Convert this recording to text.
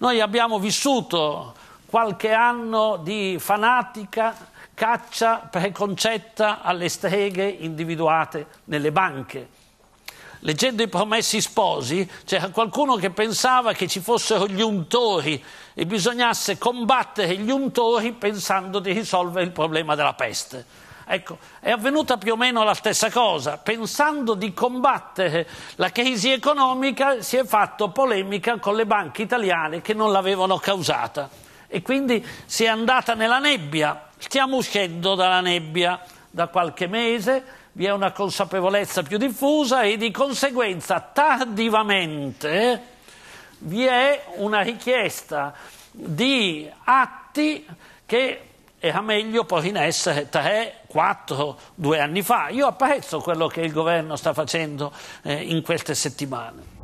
Noi abbiamo vissuto qualche anno di fanatica caccia preconcetta alle streghe individuate nelle banche. Leggendo i promessi sposi c'era qualcuno che pensava che ci fossero gli untori e bisognasse combattere gli untori pensando di risolvere il problema della peste. Ecco, è avvenuta più o meno la stessa cosa. Pensando di combattere la crisi economica si è fatto polemica con le banche italiane che non l'avevano causata e quindi si è andata nella nebbia. Stiamo uscendo dalla nebbia da qualche mese, vi è una consapevolezza più diffusa e di conseguenza tardivamente vi è una richiesta di atti che era meglio poi in essere tre, quattro, due anni fa. Io apprezzo quello che il governo sta facendo eh, in queste settimane.